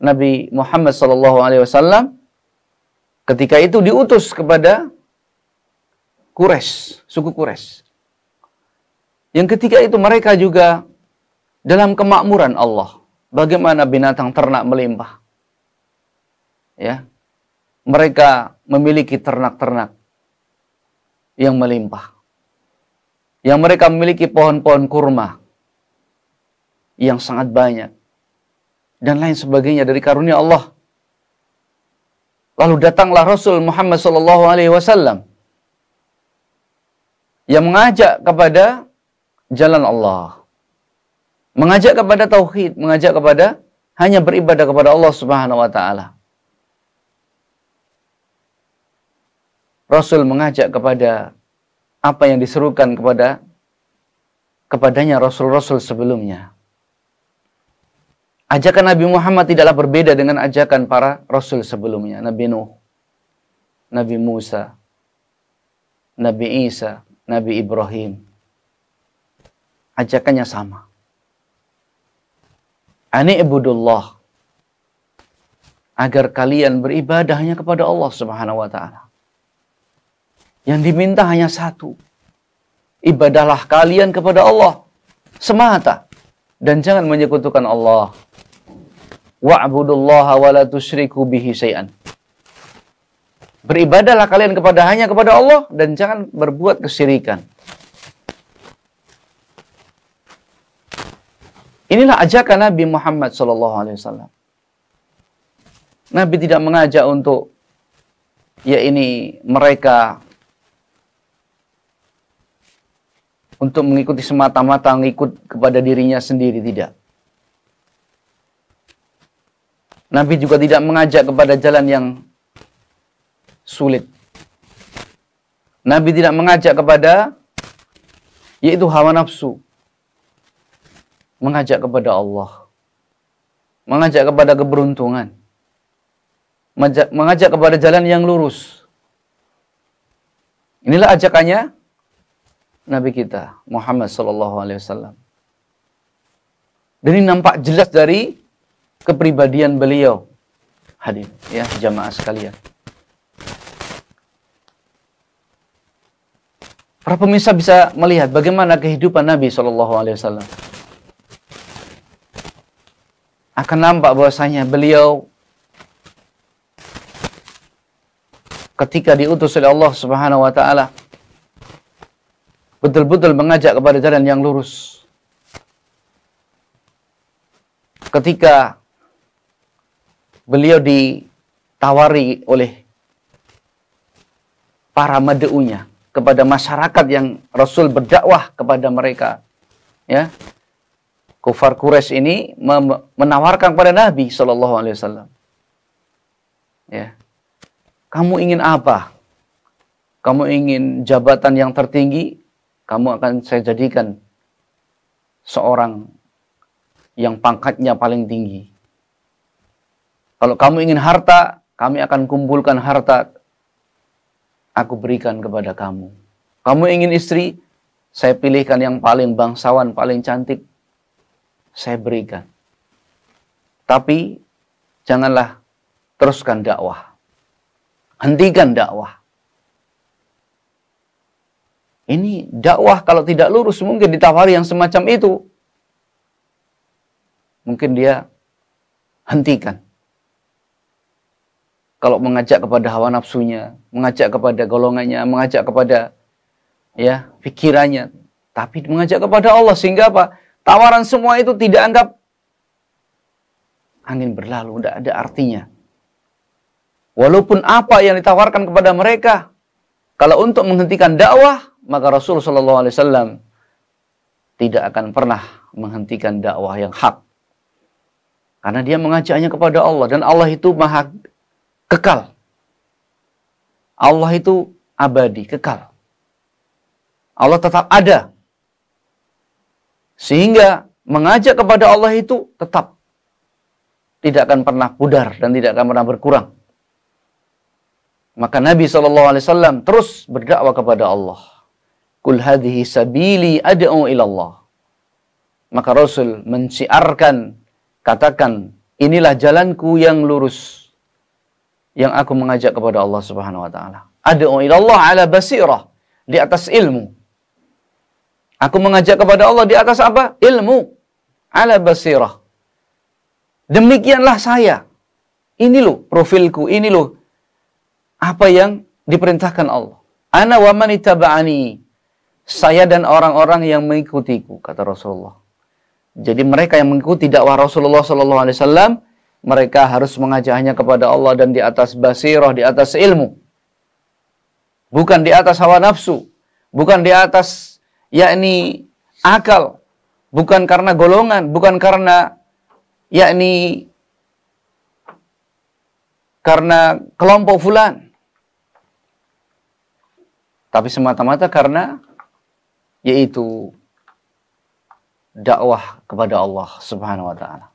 Nabi Muhammad SAW Alaihi Wasallam ketika itu diutus kepada Kures, suku Kures. Yang ketika itu mereka juga dalam kemakmuran Allah. Bagaimana binatang ternak melimpah. Ya. Mereka memiliki ternak-ternak yang melimpah. Yang mereka memiliki pohon-pohon kurma yang sangat banyak dan lain sebagainya dari karunia Allah. Lalu datanglah Rasul Muhammad Sallallahu Alaihi Wasallam yang mengajak kepada jalan Allah, mengajak kepada tauhid, mengajak kepada hanya beribadah kepada Allah Subhanahu Wa Taala. Rasul mengajak kepada apa yang diserukan kepada kepadanya Rasul-Rasul sebelumnya. Ajakan Nabi Muhammad tidaklah berbeda dengan ajakan para rasul sebelumnya. Nabi Nuh, Nabi Musa, Nabi Isa, Nabi Ibrahim. Ajakannya sama. Ani ibudullah agar kalian beribadahnya kepada Allah Subhanahu wa taala. Yang diminta hanya satu. Ibadahlah kalian kepada Allah semata dan jangan menyekutukan Allah wa'budullaha wa la tusyriku bihi syai'an. Beribadahlah kalian kepada hanya kepada Allah dan jangan berbuat kesyirikan. Inilah ajakan Nabi Muhammad SAW. Alaihi Wasallam. Nabi tidak mengajak untuk ya ini mereka untuk mengikuti semata-mata mengikut kepada dirinya sendiri tidak. Nabi juga tidak mengajak kepada jalan yang sulit. Nabi tidak mengajak kepada yaitu hawa nafsu. Mengajak kepada Allah. Mengajak kepada keberuntungan. Mengajak kepada jalan yang lurus. Inilah ajakannya Nabi kita Muhammad sallallahu alaihi wasallam. Dan ini nampak jelas dari kepribadian beliau. Hadir ya jamaah sekalian. Para pemirsa bisa melihat bagaimana kehidupan Nabi Shallallahu Alaihi Wasallam. Akan nampak bahwasanya beliau ketika diutus oleh Allah Subhanahu Wa Taala betul-betul mengajak kepada jalan yang lurus. Ketika beliau ditawari oleh para madu'unya kepada masyarakat yang Rasul berdakwah kepada mereka. Ya. Kufar Quraisy ini menawarkan kepada Nabi Shallallahu alaihi wasallam. Ya. Kamu ingin apa? Kamu ingin jabatan yang tertinggi? Kamu akan saya jadikan seorang yang pangkatnya paling tinggi. Kalau kamu ingin harta, kami akan kumpulkan harta. Aku berikan kepada kamu. Kamu ingin istri, saya pilihkan yang paling bangsawan, paling cantik. Saya berikan. Tapi janganlah teruskan dakwah. Hentikan dakwah. Ini dakwah kalau tidak lurus mungkin ditawari yang semacam itu. Mungkin dia hentikan kalau mengajak kepada hawa nafsunya, mengajak kepada golongannya, mengajak kepada ya pikirannya, tapi mengajak kepada Allah sehingga apa? Tawaran semua itu tidak anggap angin berlalu, tidak ada artinya. Walaupun apa yang ditawarkan kepada mereka, kalau untuk menghentikan dakwah, maka Rasul Shallallahu Alaihi Wasallam tidak akan pernah menghentikan dakwah yang hak. Karena dia mengajaknya kepada Allah dan Allah itu maha kekal. Allah itu abadi, kekal. Allah tetap ada. Sehingga mengajak kepada Allah itu tetap tidak akan pernah pudar dan tidak akan pernah berkurang. Maka Nabi SAW terus berdakwah kepada Allah. Kul sabili ad'u ilallah. Maka Rasul menciarkan, katakan, inilah jalanku yang lurus yang aku mengajak kepada Allah Subhanahu wa taala. Ad'u Allah ala basirah, di atas ilmu. Aku mengajak kepada Allah di atas apa? Ilmu. Ala basirah. Demikianlah saya. Ini loh profilku, ini loh apa yang diperintahkan Allah. Ana wa man Saya dan orang-orang yang mengikutiku, kata Rasulullah. Jadi mereka yang mengikuti dakwah Rasulullah sallallahu alaihi wasallam mereka harus mengajaknya kepada Allah dan di atas basiroh, di atas ilmu. Bukan di atas hawa nafsu, bukan di atas yakni akal, bukan karena golongan, bukan karena yakni karena kelompok fulan. Tapi semata-mata karena yaitu dakwah kepada Allah Subhanahu wa taala.